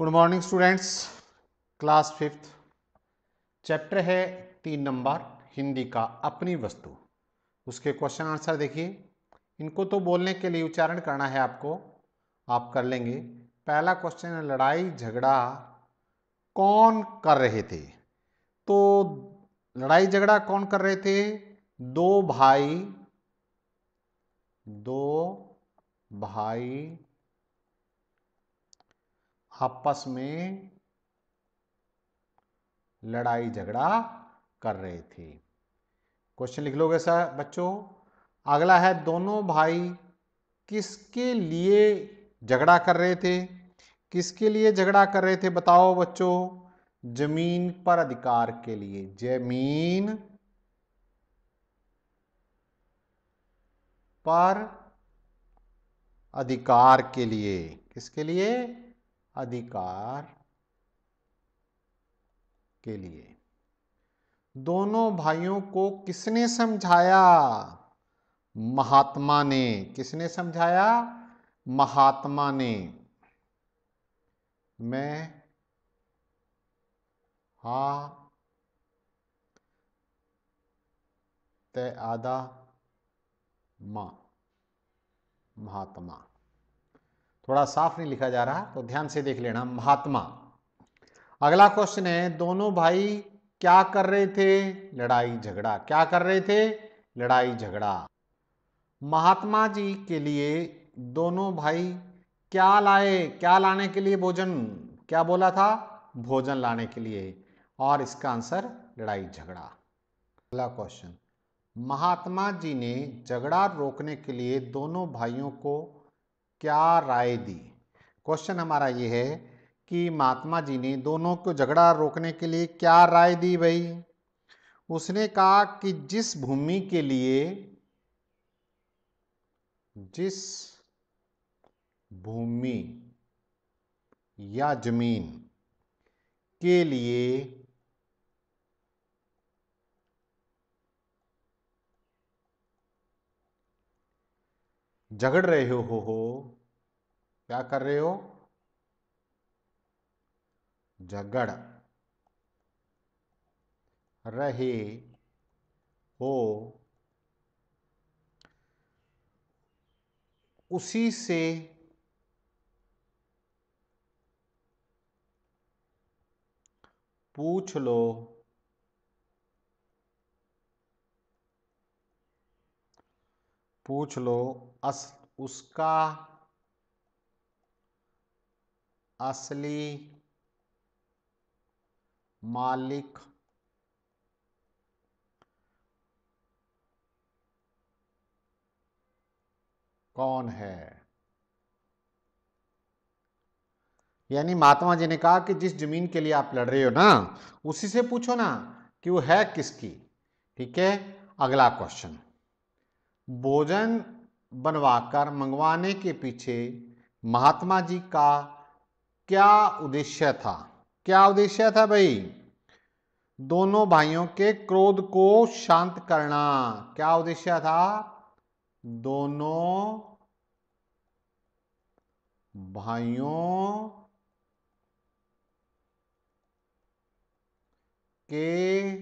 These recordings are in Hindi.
Good morning students class fifth chapter है तीन नंबर हिंदी का अपनी वस्तु उसके क्वेश्चन आंसर देखिए इनको तो बोलने के लिए उच्चारण करना है आपको आप कर लेंगे पहला क्वेश्चन है लड़ाई झगड़ा कौन कर रहे थे तो लड़ाई झगड़ा कौन कर रहे थे दो भाई दो भाई आपस में लड़ाई झगड़ा कर रहे थे क्वेश्चन लिख लोगे सर बच्चों अगला है दोनों भाई किसके लिए झगड़ा कर रहे थे किसके लिए झगड़ा कर रहे थे बताओ बच्चों जमीन पर अधिकार के लिए जमीन पर अधिकार के लिए किसके लिए अधिकार के लिए दोनों भाइयों को किसने समझाया महात्मा ने किसने समझाया महात्मा ने मैं हा ते आदा मां महात्मा थोड़ा साफ नहीं लिखा जा रहा तो ध्यान से देख लेना महात्मा अगला क्वेश्चन है दोनों भाई क्या कर रहे थे लड़ाई झगड़ा क्या कर रहे थे लड़ाई झगड़ा महात्मा जी के लिए दोनों भाई क्या लाए क्या लाने के लिए भोजन क्या बोला था भोजन लाने के लिए और इसका आंसर लड़ाई झगड़ा अगला क्वेश्चन महात्मा जी ने झगड़ा रोकने के लिए दोनों भाइयों को क्या राय दी क्वेश्चन हमारा ये है कि महात्मा जी ने दोनों को झगड़ा रोकने के लिए क्या राय दी भाई उसने कहा कि जिस भूमि के लिए जिस भूमि या जमीन के लिए झगड़ रहे हो हो क्या कर रहे हो झगड़ रहे हो उसी से पूछ लो पूछ लो अस उसका असली मालिक कौन है यानी महात्मा जी ने कहा कि जिस जमीन के लिए आप लड़ रहे हो ना उसी से पूछो ना कि वो है किसकी ठीक है अगला क्वेश्चन भोजन बनवाकर मंगवाने के पीछे महात्मा जी का क्या उद्देश्य था क्या उद्देश्य था भाई दोनों भाइयों के क्रोध को शांत करना क्या उद्देश्य था दोनों भाइयों के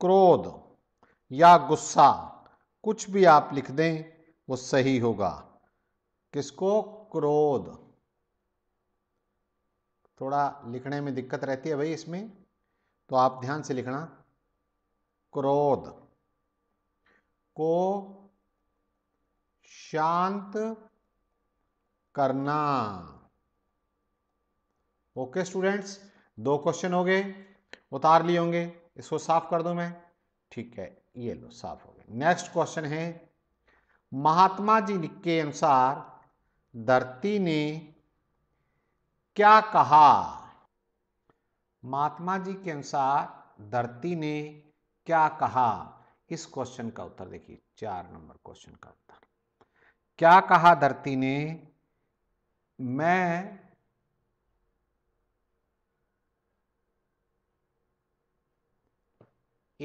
क्रोध या गुस्सा कुछ भी आप लिख दें वो सही होगा किसको क्रोध थोड़ा लिखने में दिक्कत रहती है भाई इसमें तो आप ध्यान से लिखना क्रोध को शांत करना ओके स्टूडेंट्स दो क्वेश्चन हो गए उतार लिए होंगे इसको साफ कर दूं मैं ठीक है ये लो साफ हो गए नेक्स्ट क्वेश्चन है महात्मा जी के अनुसार धरती ने क्या कहा महात्मा जी के अनुसार धरती ने क्या कहा इस क्वेश्चन का उत्तर देखिए चार नंबर क्वेश्चन का उत्तर क्या कहा धरती ने मैं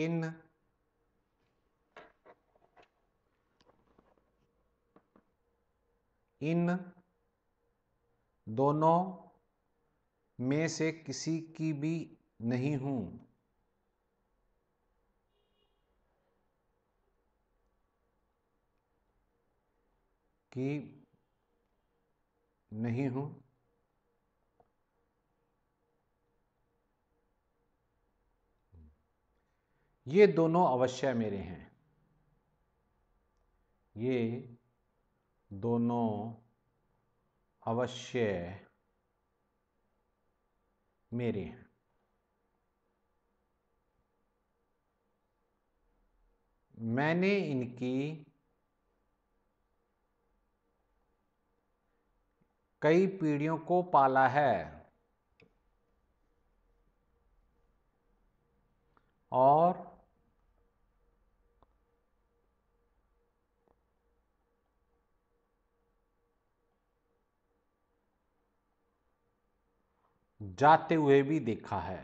इन इन दोनों में से किसी की भी नहीं हूं कि नहीं हूं ये दोनों अवश्य मेरे हैं ये दोनों हम्म। अवश्य मेरे हैं मैंने इनकी कई पीढ़ियों को पाला है और जाते हुए भी देखा है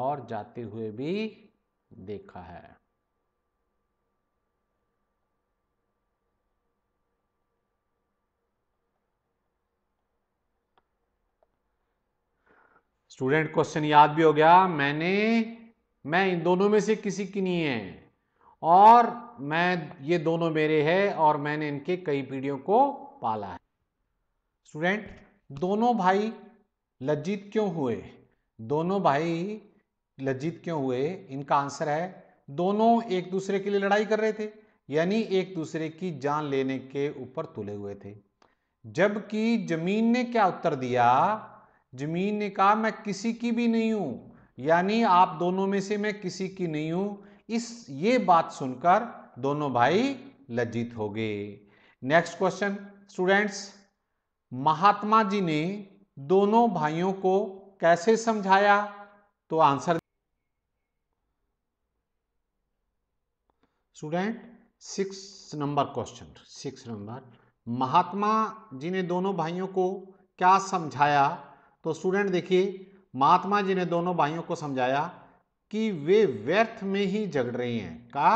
और जाते हुए भी देखा है स्टूडेंट क्वेश्चन याद भी हो गया मैंने मैं इन दोनों में से किसी की नहीं है और मैं ये दोनों मेरे हैं और मैंने इनके कई पीढ़ियों को पाला है स्टूडेंट दोनों भाई लज्जित क्यों हुए दोनों भाई लज्जित क्यों हुए इनका आंसर है दोनों एक दूसरे के लिए लड़ाई कर रहे थे यानी एक दूसरे की जान लेने के ऊपर तुले हुए थे जबकि जमीन ने क्या उत्तर दिया जमीन ने कहा मैं किसी की भी नहीं हूं यानी आप दोनों में से मैं किसी की नहीं हूं इस ये बात सुनकर दोनों भाई लज्जित हो गए next question students Mahatma ji ने दोनों भाइयों को कैसे समझाया तो answer student six number question six number Mahatma ji ने दोनों भाइयों को क्या समझाया तो स्टूडेंट देखिए महात्मा जी ने दोनों भाइयों को समझाया कि वे व्यर्थ में ही झगड़ रहे हैं का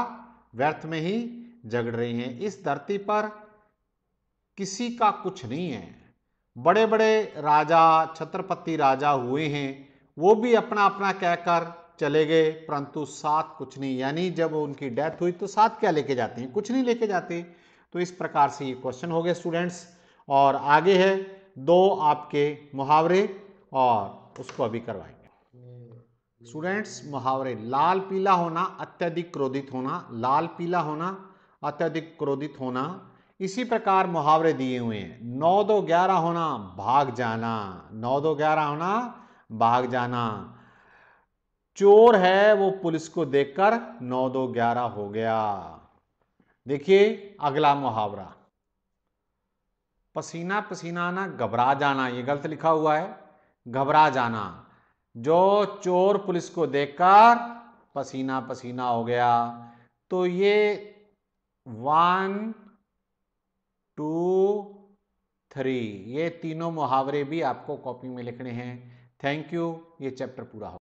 व्यर्थ में ही झगड़ रहे हैं इस धरती पर किसी का कुछ नहीं है बड़े बड़े राजा छत्रपति राजा हुए हैं वो भी अपना अपना कहकर चले गए परंतु साथ कुछ नहीं यानी जब उनकी डेथ हुई तो साथ क्या लेके जाते हैं कुछ नहीं लेके जाते तो इस प्रकार से ये क्वेश्चन हो गए स्टूडेंट्स और आगे है दो आपके मुहावरे और उसको अभी करवाएंगे स्टूडेंट्स मुहावरे लाल पीला होना अत्यधिक क्रोधित होना लाल पीला होना अत्यधिक क्रोधित होना इसी प्रकार मुहावरे दिए हुए हैं नौ दो ग्यारह होना भाग जाना नौ दो ग्यारह होना भाग जाना चोर है वो पुलिस को देखकर नौ दो ग्यारह हो गया देखिए अगला मुहावरा पसीना पसीना ना घबरा जाना ये गलत लिखा हुआ है घबरा जाना जो चोर पुलिस को देखकर पसीना पसीना हो गया तो ये वन टू थ्री ये तीनों मुहावरे भी आपको कॉपी में लिखने हैं थैंक यू ये चैप्टर पूरा हो